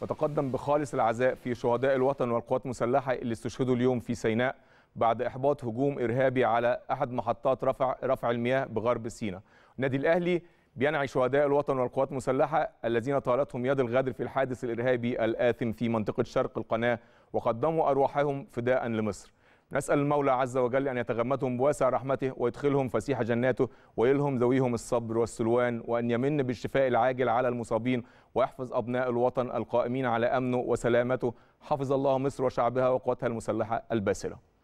وتقدم بخالص العزاء في شهداء الوطن والقوات المسلحة اللي استشهدوا اليوم في سيناء بعد إحباط هجوم إرهابي على أحد محطات رفع رفع المياه بغرب سيناء. النادي الأهلي بينعي شهداء الوطن والقوات المسلحة الذين طالتهم يد الغدر في الحادث الإرهابي الآثم في منطقة شرق القناة وقدموا أرواحهم فداء لمصر. نسأل المولى عز وجل أن يتغمدهم بواسع رحمته ويدخلهم فسيح جناته ويلهم ذويهم الصبر والسلوان وأن يمن بالشفاء العاجل على المصابين ويحفظ أبناء الوطن القائمين على أمنه وسلامته حفظ الله مصر وشعبها وقوتها المسلحة الباسلة